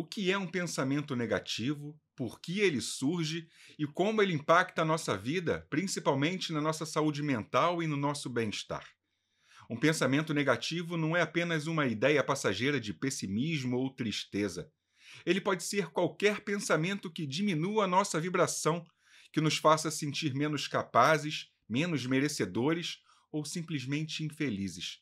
o que é um pensamento negativo, por que ele surge e como ele impacta a nossa vida, principalmente na nossa saúde mental e no nosso bem-estar. Um pensamento negativo não é apenas uma ideia passageira de pessimismo ou tristeza. Ele pode ser qualquer pensamento que diminua a nossa vibração, que nos faça sentir menos capazes, menos merecedores ou simplesmente infelizes.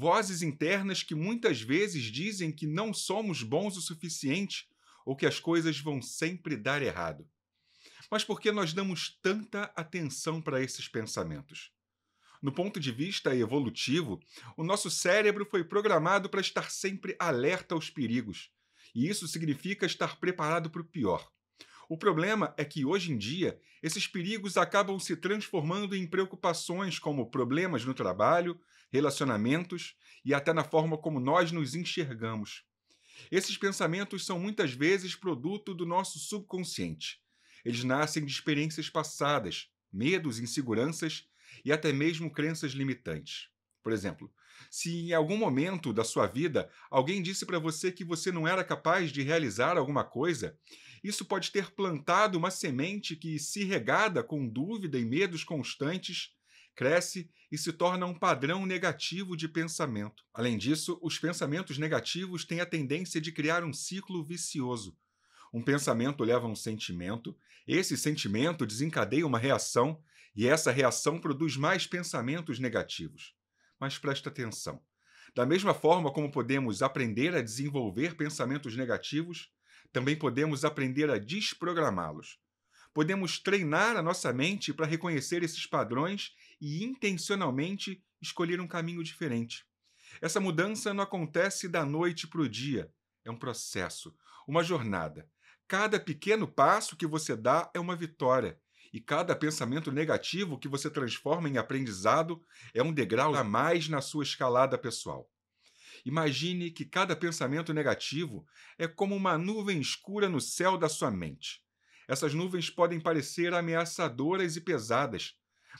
Vozes internas que muitas vezes dizem que não somos bons o suficiente ou que as coisas vão sempre dar errado. Mas por que nós damos tanta atenção para esses pensamentos? No ponto de vista evolutivo, o nosso cérebro foi programado para estar sempre alerta aos perigos, e isso significa estar preparado para o pior. O problema é que, hoje em dia, esses perigos acabam se transformando em preocupações como problemas no trabalho, relacionamentos e até na forma como nós nos enxergamos. Esses pensamentos são muitas vezes produto do nosso subconsciente. Eles nascem de experiências passadas, medos, inseguranças e até mesmo crenças limitantes. Por exemplo, se em algum momento da sua vida alguém disse para você que você não era capaz de realizar alguma coisa, isso pode ter plantado uma semente que, se regada com dúvida e medos constantes, cresce e se torna um padrão negativo de pensamento. Além disso, os pensamentos negativos têm a tendência de criar um ciclo vicioso. Um pensamento leva a um sentimento, esse sentimento desencadeia uma reação e essa reação produz mais pensamentos negativos. Mas presta atenção: da mesma forma como podemos aprender a desenvolver pensamentos negativos, também podemos aprender a desprogramá-los. Podemos treinar a nossa mente para reconhecer esses padrões e intencionalmente escolher um caminho diferente. Essa mudança não acontece da noite para o dia. É um processo, uma jornada. Cada pequeno passo que você dá é uma vitória. E cada pensamento negativo que você transforma em aprendizado é um degrau a mais na sua escalada pessoal. Imagine que cada pensamento negativo é como uma nuvem escura no céu da sua mente. Essas nuvens podem parecer ameaçadoras e pesadas,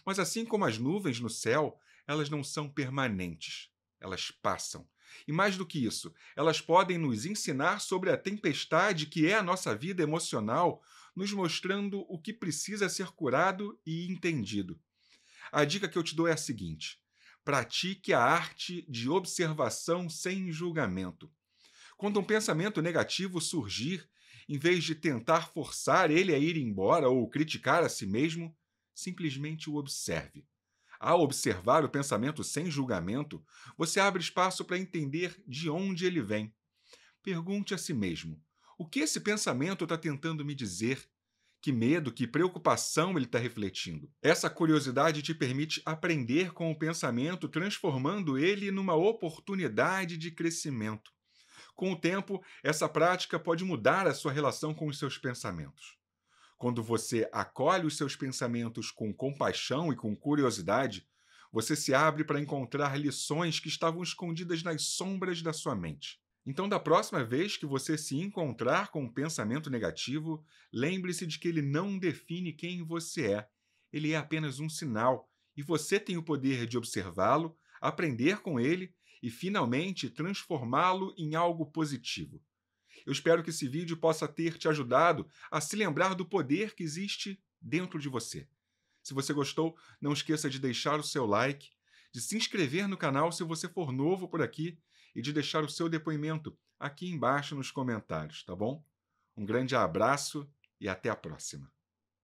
mas assim como as nuvens no céu, elas não são permanentes. Elas passam. E mais do que isso, elas podem nos ensinar sobre a tempestade que é a nossa vida emocional, nos mostrando o que precisa ser curado e entendido. A dica que eu te dou é a seguinte: pratique a arte de observação sem julgamento. Quando um pensamento negativo surgir, em vez de tentar forçar ele a ir embora ou criticar a si mesmo, simplesmente o observe. Ao observar o pensamento sem julgamento, você abre espaço para entender de onde ele vem. Pergunte a si mesmo: o que esse pensamento está tentando me dizer que medo, que preocupação ele está refletindo. Essa curiosidade te permite aprender com o pensamento, transformando ele numa oportunidade de crescimento. Com o tempo, essa prática pode mudar a sua relação com os seus pensamentos. Quando você acolhe os seus pensamentos com compaixão e com curiosidade, você se abre para encontrar lições que estavam escondidas nas sombras da sua mente. Então, da próxima vez que você se encontrar com um pensamento negativo, lembre-se de que ele não define quem você é. Ele é apenas um sinal e você tem o poder de observá-lo, aprender com ele e finalmente transformá-lo em algo positivo. Eu espero que esse vídeo possa ter te ajudado a se lembrar do poder que existe dentro de você. Se você gostou, não esqueça de deixar o seu like, de se inscrever no canal se você for novo por aqui e de deixar o seu depoimento aqui embaixo nos comentários, tá bom? Um grande abraço e até a próxima.